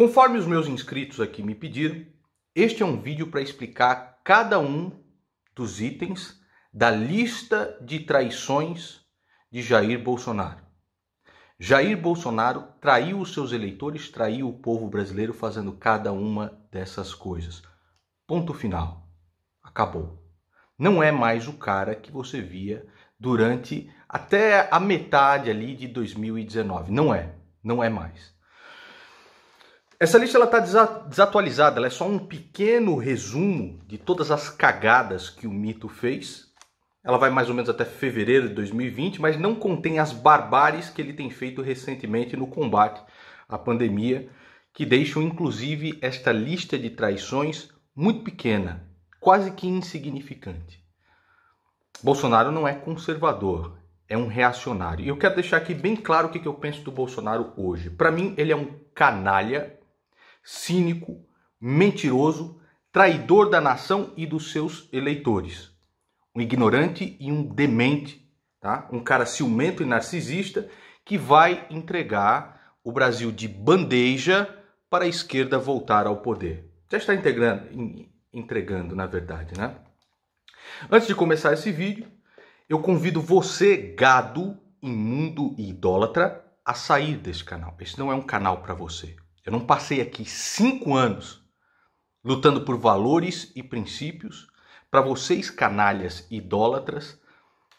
Conforme os meus inscritos aqui me pediram, este é um vídeo para explicar cada um dos itens da lista de traições de Jair Bolsonaro. Jair Bolsonaro traiu os seus eleitores, traiu o povo brasileiro fazendo cada uma dessas coisas. Ponto final. Acabou. Não é mais o cara que você via durante até a metade ali de 2019. Não é. Não é mais. Essa lista está desatualizada, ela é só um pequeno resumo de todas as cagadas que o mito fez. Ela vai mais ou menos até fevereiro de 2020, mas não contém as barbáries que ele tem feito recentemente no combate à pandemia, que deixam inclusive esta lista de traições muito pequena, quase que insignificante. Bolsonaro não é conservador, é um reacionário. E eu quero deixar aqui bem claro o que eu penso do Bolsonaro hoje. Para mim, ele é um canalha cínico, mentiroso, traidor da nação e dos seus eleitores. Um ignorante e um demente, tá? um cara ciumento e narcisista que vai entregar o Brasil de bandeja para a esquerda voltar ao poder. Já está entregando, na verdade, né? Antes de começar esse vídeo, eu convido você, gado, imundo e idólatra, a sair desse canal. Esse não é um canal para você. Eu não passei aqui cinco anos lutando por valores e princípios para vocês, canalhas idólatras,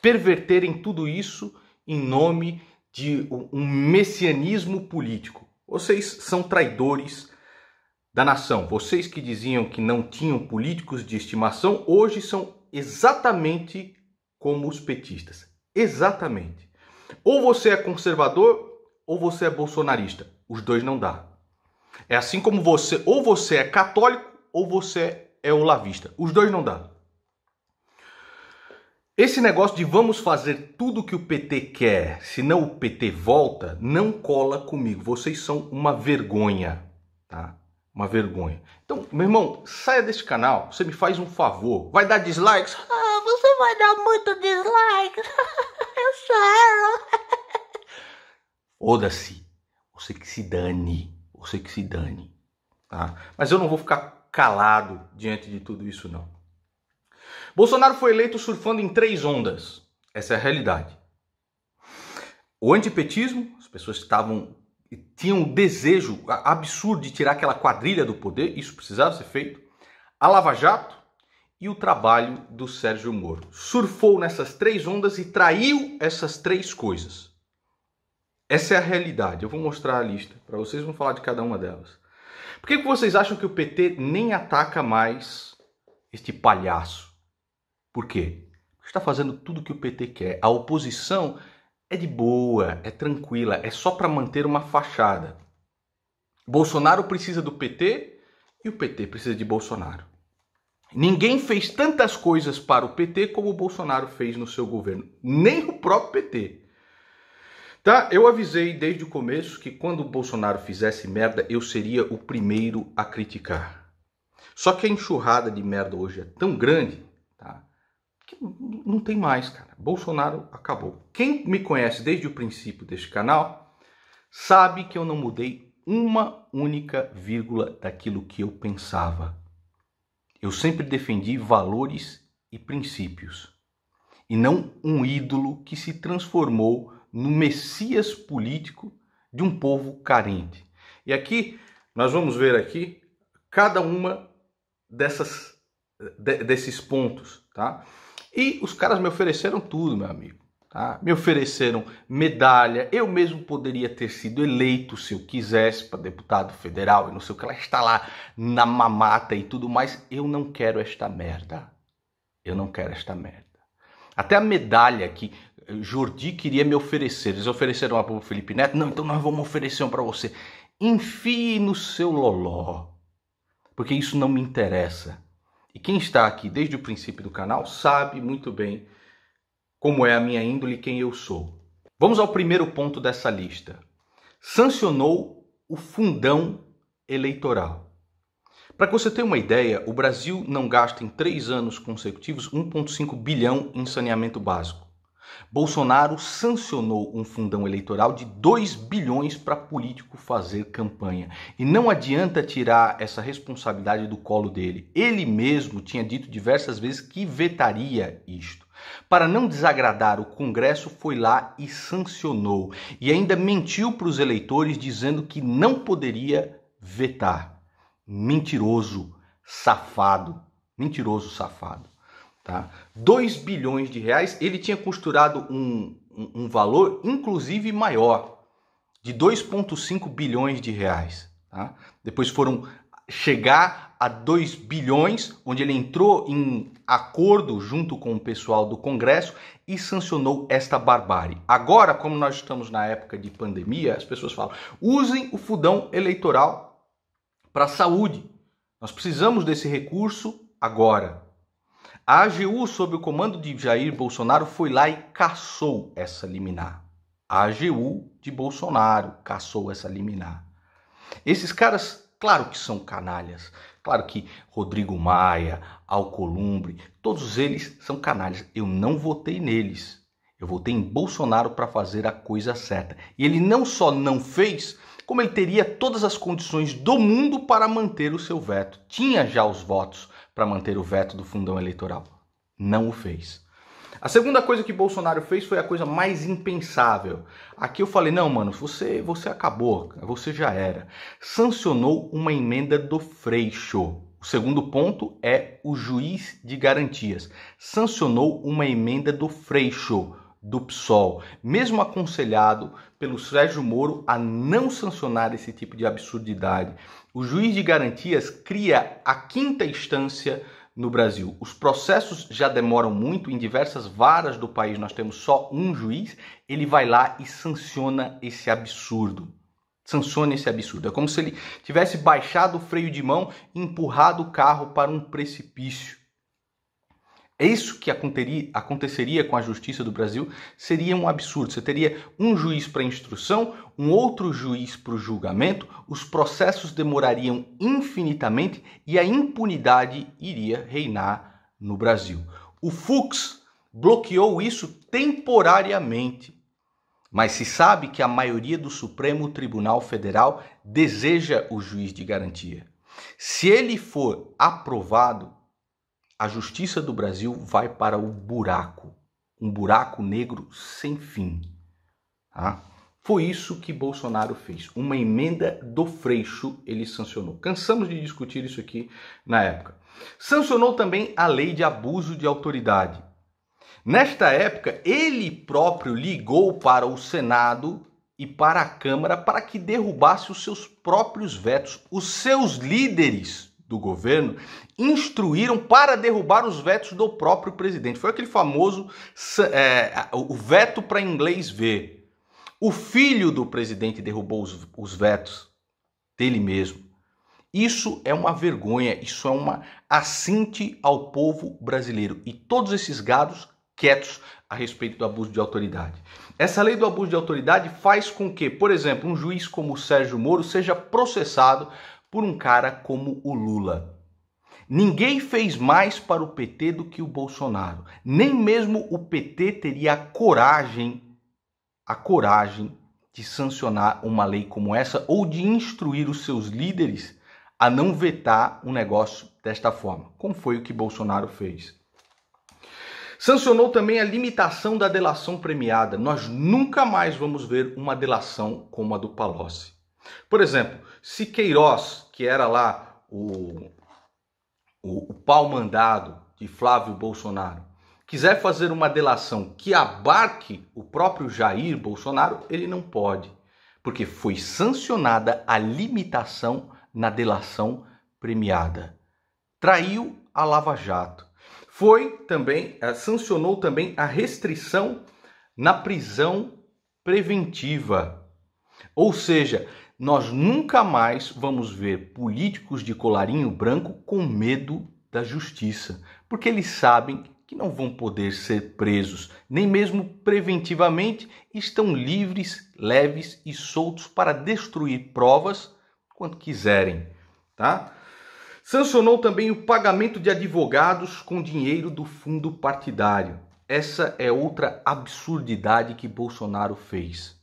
perverterem tudo isso em nome de um messianismo político. Vocês são traidores da nação. Vocês que diziam que não tinham políticos de estimação, hoje são exatamente como os petistas. Exatamente. Ou você é conservador ou você é bolsonarista. Os dois não dá. É assim como você, ou você é católico ou você é olavista. Os dois não dá. Esse negócio de vamos fazer tudo que o PT quer, senão o PT volta, não cola comigo. Vocês são uma vergonha, tá? Uma vergonha. Então, meu irmão, saia desse canal, você me faz um favor. Vai dar dislikes? Ah, você vai dar muito dislikes. Eu choro. Foda-se. Você que se dane você que se dane. Tá? Mas eu não vou ficar calado diante de tudo isso, não. Bolsonaro foi eleito surfando em três ondas. Essa é a realidade. O antipetismo, as pessoas estavam tinham um desejo absurdo de tirar aquela quadrilha do poder, isso precisava ser feito. A Lava Jato e o trabalho do Sérgio Moro. Surfou nessas três ondas e traiu essas três coisas. Essa é a realidade. Eu vou mostrar a lista para vocês, vão falar de cada uma delas. Por que, que vocês acham que o PT nem ataca mais este palhaço? Por quê? está fazendo tudo o que o PT quer. A oposição é de boa, é tranquila, é só para manter uma fachada. Bolsonaro precisa do PT e o PT precisa de Bolsonaro. Ninguém fez tantas coisas para o PT como o Bolsonaro fez no seu governo, nem o próprio PT. Tá, eu avisei desde o começo que quando o Bolsonaro fizesse merda, eu seria o primeiro a criticar. Só que a enxurrada de merda hoje é tão grande, tá? Que não tem mais, cara. Bolsonaro acabou. Quem me conhece desde o princípio deste canal sabe que eu não mudei uma única vírgula daquilo que eu pensava. Eu sempre defendi valores e princípios, e não um ídolo que se transformou no Messias político de um povo carente. E aqui nós vamos ver aqui cada uma dessas de, desses pontos, tá? E os caras me ofereceram tudo, meu amigo. Tá? Me ofereceram medalha, eu mesmo poderia ter sido eleito se eu quisesse para deputado federal e não sei o que ela está lá na mamata e tudo mais. Eu não quero esta merda. Eu não quero esta merda. Até a medalha que Jordi queria me oferecer. Eles ofereceram lá o Felipe Neto. Não, então nós vamos oferecer um para você. Enfie no seu loló. Porque isso não me interessa. E quem está aqui desde o princípio do canal sabe muito bem como é a minha índole e quem eu sou. Vamos ao primeiro ponto dessa lista. Sancionou o fundão eleitoral. Para que você tenha uma ideia, o Brasil não gasta em três anos consecutivos 1,5 bilhão em saneamento básico. Bolsonaro sancionou um fundão eleitoral de 2 bilhões para político fazer campanha. E não adianta tirar essa responsabilidade do colo dele. Ele mesmo tinha dito diversas vezes que vetaria isto. Para não desagradar, o Congresso foi lá e sancionou. E ainda mentiu para os eleitores dizendo que não poderia vetar. Mentiroso, safado. Mentiroso, safado tá? 2 bilhões de reais, ele tinha costurado um, um, um valor inclusive maior, de 2,5 bilhões de reais. Tá? Depois foram chegar a 2 bilhões, onde ele entrou em acordo junto com o pessoal do Congresso e sancionou esta barbárie. Agora, como nós estamos na época de pandemia, as pessoas falam: usem o fundão eleitoral para a saúde. Nós precisamos desse recurso agora. A AGU, sob o comando de Jair Bolsonaro, foi lá e caçou essa liminar. A AGU de Bolsonaro caçou essa liminar. Esses caras, claro que são canalhas. Claro que Rodrigo Maia, Alcolumbre, todos eles são canalhas. Eu não votei neles. Eu votei em Bolsonaro para fazer a coisa certa. E ele não só não fez, como ele teria todas as condições do mundo para manter o seu veto. Tinha já os votos para manter o veto do fundão eleitoral. Não o fez. A segunda coisa que Bolsonaro fez foi a coisa mais impensável. Aqui eu falei: "Não, mano, você você acabou, você já era". Sancionou uma emenda do Freixo. O segundo ponto é o juiz de garantias. Sancionou uma emenda do Freixo do PSOL, mesmo aconselhado pelo Sérgio Moro a não sancionar esse tipo de absurdidade. O juiz de garantias cria a quinta instância no Brasil. Os processos já demoram muito, em diversas varas do país nós temos só um juiz, ele vai lá e sanciona esse absurdo. Sanciona esse absurdo. É como se ele tivesse baixado o freio de mão e empurrado o carro para um precipício. É isso que aconteceria com a justiça do Brasil? Seria um absurdo. Você teria um juiz para instrução, um outro juiz para o julgamento, os processos demorariam infinitamente e a impunidade iria reinar no Brasil. O Fux bloqueou isso temporariamente, mas se sabe que a maioria do Supremo Tribunal Federal deseja o juiz de garantia. Se ele for aprovado, a justiça do Brasil vai para o buraco um buraco negro sem fim. Tá? Foi isso que Bolsonaro fez. Uma emenda do Freixo ele sancionou. Cansamos de discutir isso aqui na época. Sancionou também a lei de abuso de autoridade. Nesta época, ele próprio ligou para o Senado e para a Câmara para que derrubasse os seus próprios vetos. Os seus líderes do governo instruíram para derrubar os vetos do próprio presidente. Foi aquele famoso é, o veto para inglês ver. O filho do presidente derrubou os, os vetos dele mesmo. Isso é uma vergonha, isso é uma assinte ao povo brasileiro. E todos esses gados quietos a respeito do abuso de autoridade. Essa lei do abuso de autoridade faz com que, por exemplo, um juiz como o Sérgio Moro seja processado por um cara como o Lula. Ninguém fez mais para o PT do que o Bolsonaro. Nem mesmo o PT teria a coragem, a coragem de sancionar uma lei como essa ou de instruir os seus líderes a não vetar um negócio desta forma, como foi o que Bolsonaro fez. Sancionou também a limitação da delação premiada. Nós nunca mais vamos ver uma delação como a do Palocci. Por exemplo, Queiroz, que era lá o, o, o pau mandado de Flávio Bolsonaro, quiser fazer uma delação que abarque o próprio Jair Bolsonaro, ele não pode, porque foi sancionada a limitação na delação premiada. Traiu a Lava Jato. Foi também, eh, sancionou também a restrição na prisão preventiva. Ou seja, nós nunca mais vamos ver políticos de colarinho branco com medo da justiça, porque eles sabem que não vão poder ser presos, nem mesmo preventivamente, estão livres, leves e soltos para destruir provas quando quiserem, tá? Sancionou também o pagamento de advogados com dinheiro do fundo partidário. Essa é outra absurdidade que Bolsonaro fez.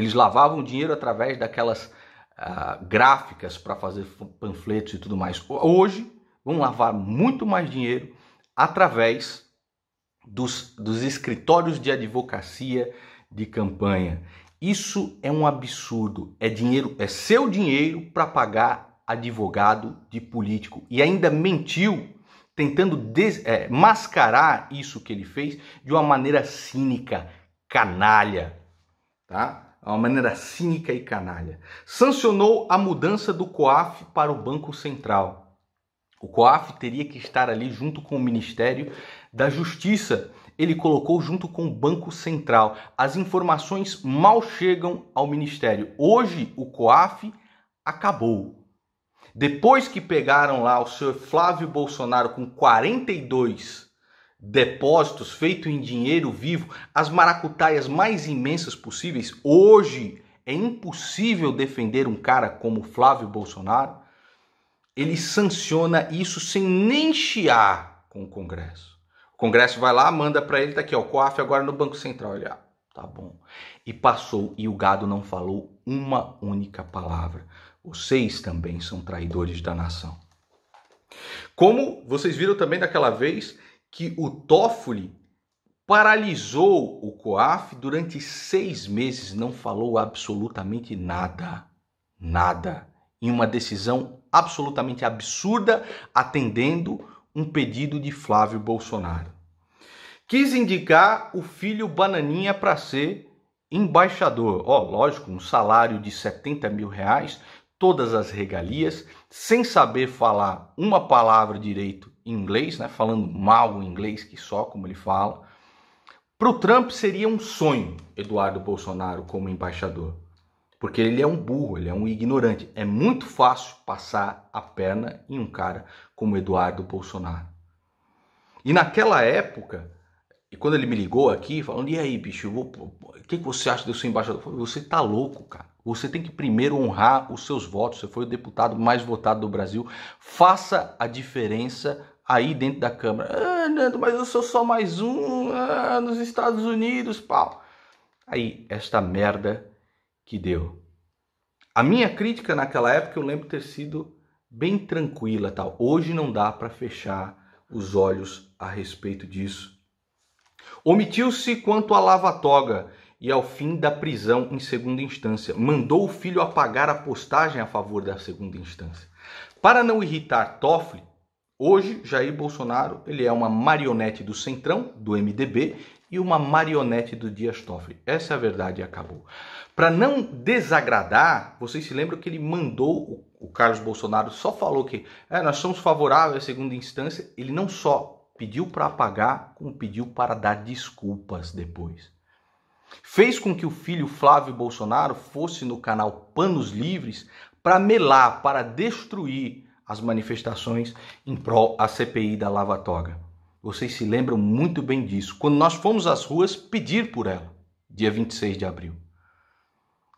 Eles lavavam dinheiro através daquelas ah, gráficas para fazer panfletos e tudo mais. Hoje, vão lavar muito mais dinheiro através dos, dos escritórios de advocacia de campanha. Isso é um absurdo. É dinheiro, é seu dinheiro para pagar advogado de político e ainda mentiu tentando des, é, mascarar isso que ele fez de uma maneira cínica, canalha, tá? é uma maneira cínica e canalha. Sancionou a mudança do COAF para o Banco Central. O COAF teria que estar ali junto com o Ministério da Justiça. Ele colocou junto com o Banco Central. As informações mal chegam ao Ministério. Hoje, o COAF acabou. Depois que pegaram lá o senhor Flávio Bolsonaro com 42 depósitos feito em dinheiro vivo, as maracutaias mais imensas possíveis. Hoje é impossível defender um cara como Flávio Bolsonaro. Ele sanciona isso sem nem chiar com o Congresso. O Congresso vai lá, manda para ele, tá aqui, ó, o COAF agora no Banco Central. olha. Ah, tá bom. E passou, e o gado não falou uma única palavra. Vocês também são traidores da nação. Como vocês viram também daquela vez, que o Toffoli paralisou o COAF durante seis meses, não falou absolutamente nada, nada, em uma decisão absolutamente absurda, atendendo um pedido de Flávio Bolsonaro. Quis indicar o filho Bananinha para ser embaixador. Ó, oh, lógico, um salário de 70 mil reais, todas as regalias, sem saber falar uma palavra direito em inglês, né, falando mal o inglês que só, como ele fala. Para o Trump seria um sonho Eduardo Bolsonaro como embaixador, porque ele é um burro, ele é um ignorante. É muito fácil passar a perna em um cara como Eduardo Bolsonaro. E naquela época, e quando ele me ligou aqui, falando: E aí, bicho, o que, que você acha de eu ser embaixador? Eu falei, você tá louco, cara. Você tem que primeiro honrar os seus votos. Você foi o deputado mais votado do Brasil. Faça a diferença aí dentro da Câmara. Ah, Nando, mas eu sou só mais um ah, nos Estados Unidos, pau. Aí, esta merda que deu. A minha crítica naquela época eu lembro ter sido bem tranquila, tal. Hoje não dá para fechar os olhos a respeito disso. Omitiu-se quanto à lava-toga e ao fim da prisão em segunda instância. Mandou o filho apagar a postagem a favor da segunda instância. Para não irritar Toffoli, Hoje, Jair Bolsonaro ele é uma marionete do Centrão, do MDB, e uma marionete do Dias Toffoli. Essa é a verdade e acabou. Para não desagradar, vocês se lembram que ele mandou, o Carlos Bolsonaro só falou que é, nós somos favoráveis à segunda instância, ele não só pediu para apagar, como pediu para dar desculpas depois. Fez com que o filho Flávio Bolsonaro fosse no canal Panos Livres para melar, para destruir as manifestações em prol à CPI da Lava Toga. Vocês se lembram muito bem disso, quando nós fomos às ruas pedir por ela, dia 26 de abril.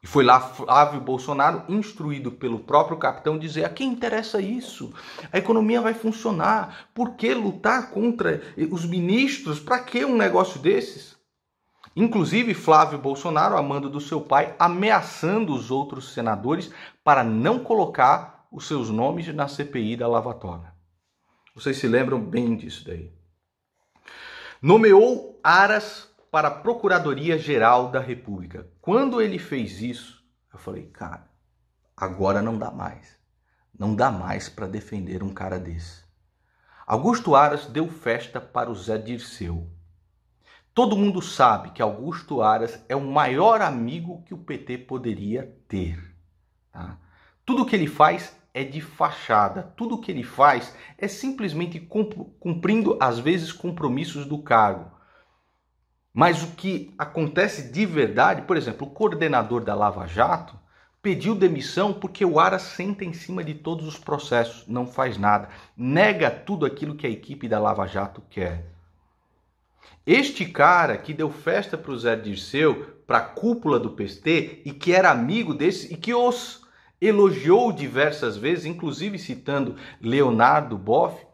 E foi lá Flávio Bolsonaro, instruído pelo próprio capitão, dizer: a quem interessa isso? A economia vai funcionar. Por que lutar contra os ministros? Para que um negócio desses? Inclusive, Flávio Bolsonaro, a mando do seu pai, ameaçando os outros senadores para não colocar os seus nomes na CPI da lavatória. Vocês se lembram bem disso daí. Nomeou Aras para a Procuradoria-Geral da República. Quando ele fez isso, eu falei, cara, agora não dá mais. Não dá mais para defender um cara desse. Augusto Aras deu festa para o Zé Dirceu. Todo mundo sabe que Augusto Aras é o maior amigo que o PT poderia ter. Tá? Tudo que ele faz é de fachada. Tudo o que ele faz é simplesmente cumprindo, às vezes, compromissos do cargo. Mas o que acontece de verdade, por exemplo, o coordenador da Lava Jato pediu demissão porque o Ara senta em cima de todos os processos, não faz nada, nega tudo aquilo que a equipe da Lava Jato quer. Este cara que deu festa para o Zé Dirceu, para a cúpula do PT e que era amigo desse e que os elogiou diversas vezes, inclusive citando Leonardo Boff,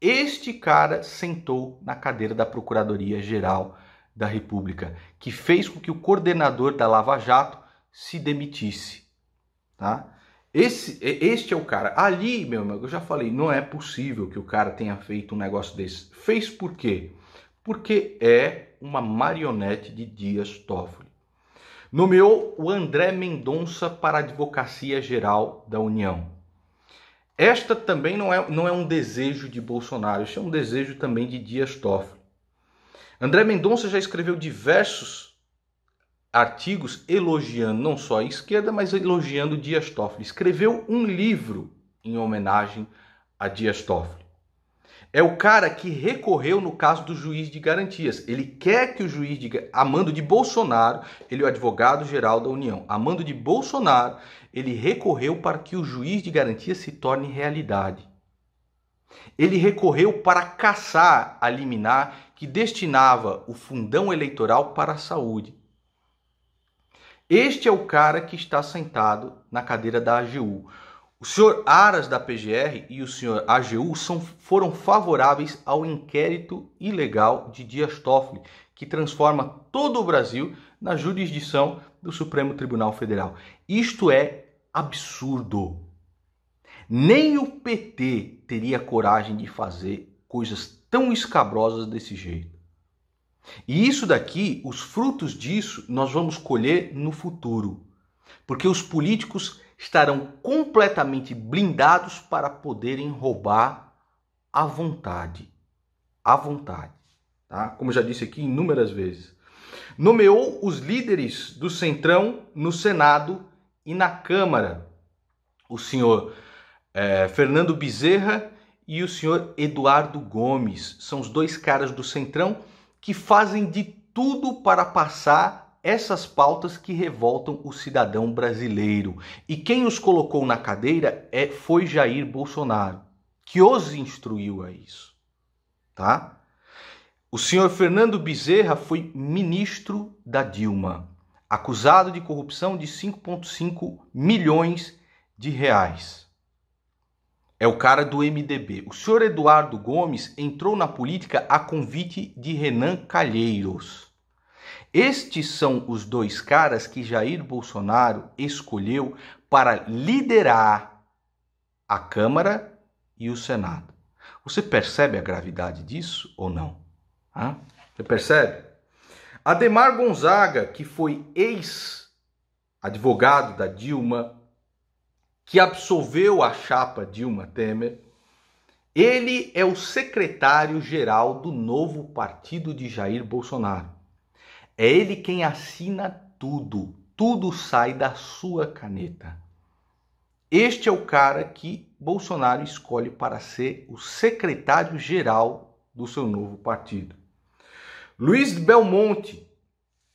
este cara sentou na cadeira da Procuradoria Geral da República, que fez com que o coordenador da Lava Jato se demitisse, tá? Esse, este é o cara. Ali, meu amigo, eu já falei, não é possível que o cara tenha feito um negócio desse. Fez por quê? Porque é uma marionete de Dias Toffoli nomeou o André Mendonça para a Advocacia Geral da União. Esta também não é, não é um desejo de Bolsonaro, isso é um desejo também de Dias Toffoli. André Mendonça já escreveu diversos artigos elogiando não só a esquerda, mas elogiando Dias Toffoli. Escreveu um livro em homenagem a Dias Toffoli é o cara que recorreu no caso do juiz de garantias. Ele quer que o juiz de amando de Bolsonaro, ele é o advogado geral da União. Amando de Bolsonaro, ele recorreu para que o juiz de garantias se torne realidade. Ele recorreu para caçar a liminar que destinava o fundão eleitoral para a saúde. Este é o cara que está sentado na cadeira da AGU. O senhor Aras da PGR e o senhor AGU são, foram favoráveis ao inquérito ilegal de Dias Toffoli, que transforma todo o Brasil na jurisdição do Supremo Tribunal Federal. Isto é absurdo. Nem o PT teria coragem de fazer coisas tão escabrosas desse jeito. E isso daqui, os frutos disso, nós vamos colher no futuro. Porque os políticos estarão completamente blindados para poderem roubar à vontade. À vontade. Tá? Como já disse aqui inúmeras vezes. Nomeou os líderes do Centrão no Senado e na Câmara. O senhor é, Fernando Bezerra e o senhor Eduardo Gomes. São os dois caras do Centrão que fazem de tudo para passar essas pautas que revoltam o cidadão brasileiro. E quem os colocou na cadeira é, foi Jair Bolsonaro, que os instruiu a isso. Tá? O senhor Fernando Bezerra foi ministro da Dilma, acusado de corrupção de 5,5 milhões de reais. É o cara do MDB. O senhor Eduardo Gomes entrou na política a convite de Renan Calheiros estes são os dois caras que Jair Bolsonaro escolheu para liderar a Câmara e o Senado. Você percebe a gravidade disso ou não? Hã? Você percebe? Ademar Gonzaga, que foi ex-advogado da Dilma, que absolveu a chapa Dilma Temer, ele é o secretário-geral do novo partido de Jair Bolsonaro. É ele quem assina tudo. Tudo sai da sua caneta. Este é o cara que Bolsonaro escolhe para ser o secretário-geral do seu novo partido. Luiz Belmonte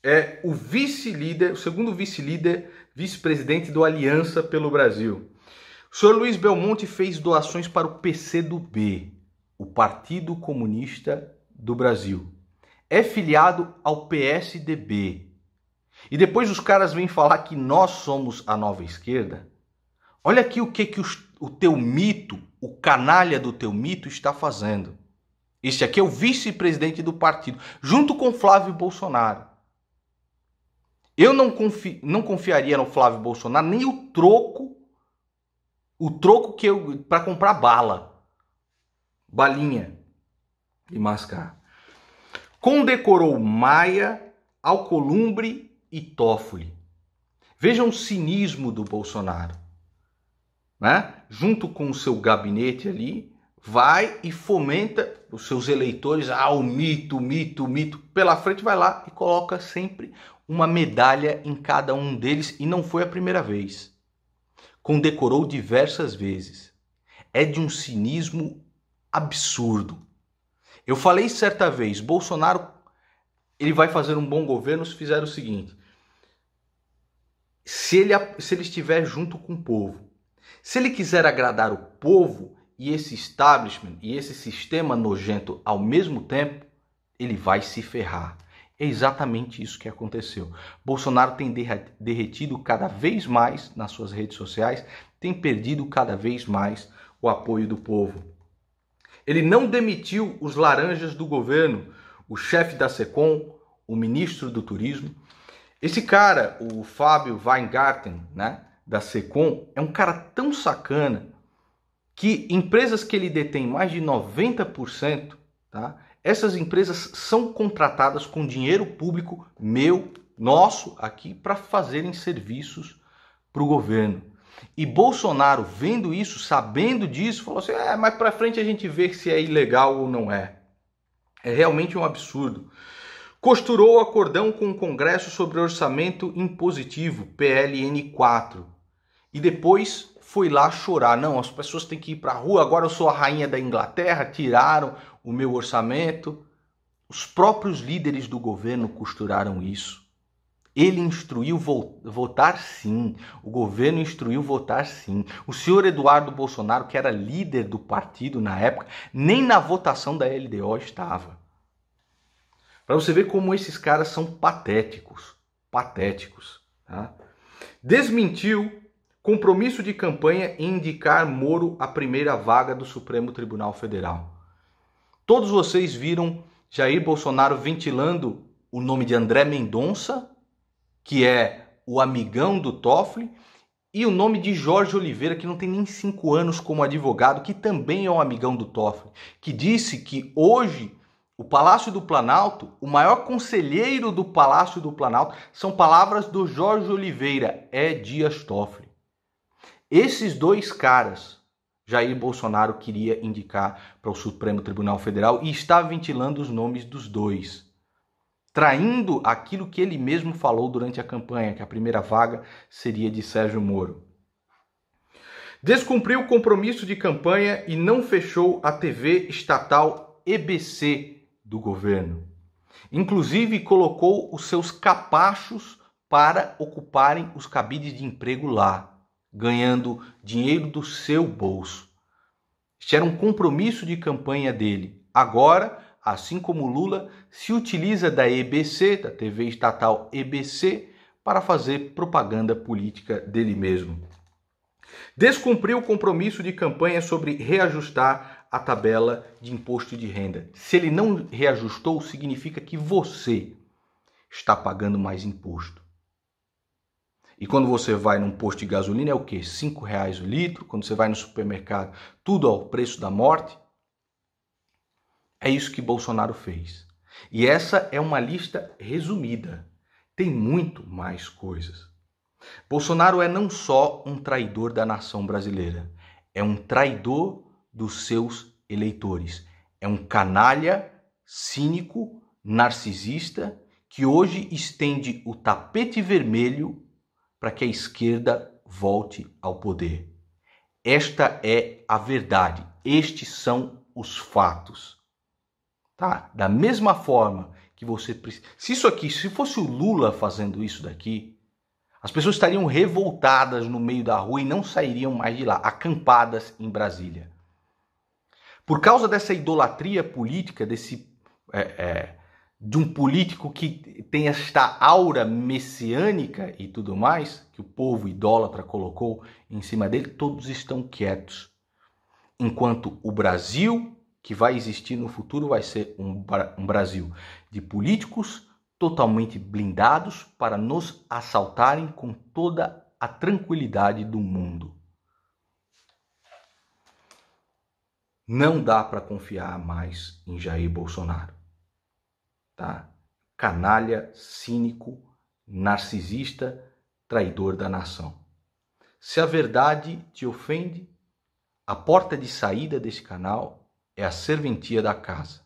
é o vice-líder, o segundo vice-líder, vice-presidente do Aliança pelo Brasil. O senhor Luiz Belmonte fez doações para o PCdoB, o Partido Comunista do Brasil é filiado ao PSDB. E depois os caras vêm falar que nós somos a nova esquerda. Olha aqui o que, que os, o teu mito, o canalha do teu mito, está fazendo. Este aqui é o vice-presidente do partido, junto com Flávio Bolsonaro. Eu não, confi, não confiaria no Flávio Bolsonaro nem o troco, o troco que eu para comprar bala, balinha e mascar condecorou Maia, Alcolumbre e Toffoli. Vejam o cinismo do Bolsonaro. Né? Junto com o seu gabinete ali, vai e fomenta os seus eleitores Ah, o mito, mito, mito. Pela frente vai lá e coloca sempre uma medalha em cada um deles e não foi a primeira vez. Condecorou diversas vezes. É de um cinismo absurdo. Eu falei certa vez, Bolsonaro ele vai fazer um bom governo se fizer o seguinte: se ele, se ele estiver junto com o povo, se ele quiser agradar o povo e esse establishment e esse sistema nojento ao mesmo tempo, ele vai se ferrar. É exatamente isso que aconteceu. Bolsonaro tem derretido cada vez mais nas suas redes sociais, tem perdido cada vez mais o apoio do povo. Ele não demitiu os laranjas do governo, o chefe da SECOM, o ministro do turismo. Esse cara, o Fábio Weingarten, né, da SECOM, é um cara tão sacana que empresas que ele detém mais de 90%, tá? Essas empresas são contratadas com dinheiro público meu, nosso aqui para fazerem serviços para o governo. E Bolsonaro, vendo isso, sabendo disso, falou assim: é, mais para frente a gente vê se é ilegal ou não é. É realmente um absurdo. Costurou o acordão com o Congresso sobre orçamento impositivo, PLN 4. E depois foi lá chorar. Não, as pessoas têm que ir para a rua, agora eu sou a rainha da Inglaterra, tiraram o meu orçamento. Os próprios líderes do governo costuraram isso. Ele instruiu vo votar sim, o governo instruiu votar sim. O senhor Eduardo Bolsonaro, que era líder do partido na época, nem na votação da LDO estava. Para você ver como esses caras são patéticos, patéticos. Tá? Desmentiu compromisso de campanha em indicar Moro à primeira vaga do Supremo Tribunal Federal. Todos vocês viram Jair Bolsonaro ventilando o nome de André Mendonça que é o amigão do Toffoli, e o nome de Jorge Oliveira, que não tem nem cinco anos como advogado, que também é um amigão do Toffoli, que disse que hoje o Palácio do Planalto, o maior conselheiro do Palácio do Planalto, são palavras do Jorge Oliveira, é Dias Toffoli. Esses dois caras, Jair Bolsonaro queria indicar para o Supremo Tribunal Federal e está ventilando os nomes dos dois traindo aquilo que ele mesmo falou durante a campanha, que a primeira vaga seria de Sérgio Moro. Descumpriu o compromisso de campanha e não fechou a TV estatal EBC do governo. Inclusive, colocou os seus capachos para ocuparem os cabides de emprego lá, ganhando dinheiro do seu bolso. Este era um compromisso de campanha dele. Agora, assim como Lula, se utiliza da EBC, da TV estatal EBC, para fazer propaganda política dele mesmo. Descumpriu o compromisso de campanha sobre reajustar a tabela de imposto de renda. Se ele não reajustou, significa que você está pagando mais imposto. E quando você vai num posto de gasolina é o quê? R$ reais o litro. Quando você vai no supermercado, tudo ao preço da morte. É isso que Bolsonaro fez. E essa é uma lista resumida. Tem muito mais coisas. Bolsonaro é não só um traidor da nação brasileira, é um traidor dos seus eleitores. É um canalha, cínico, narcisista que hoje estende o tapete vermelho para que a esquerda volte ao poder. Esta é a verdade, estes são os fatos. Tá? Da mesma forma que você precisa. Se isso aqui, se fosse o Lula fazendo isso daqui, as pessoas estariam revoltadas no meio da rua e não sairiam mais de lá, acampadas em Brasília. Por causa dessa idolatria política, desse. É, é, de um político que tem esta aura messiânica e tudo mais, que o povo idólatra colocou em cima dele, todos estão quietos. Enquanto o Brasil que vai existir no futuro vai ser um, um Brasil de políticos totalmente blindados para nos assaltarem com toda a tranquilidade do mundo. Não dá para confiar mais em Jair Bolsonaro. Tá? Canalha, cínico, narcisista, traidor da nação. Se a verdade te ofende, a porta de saída desse canal é a serventia da casa.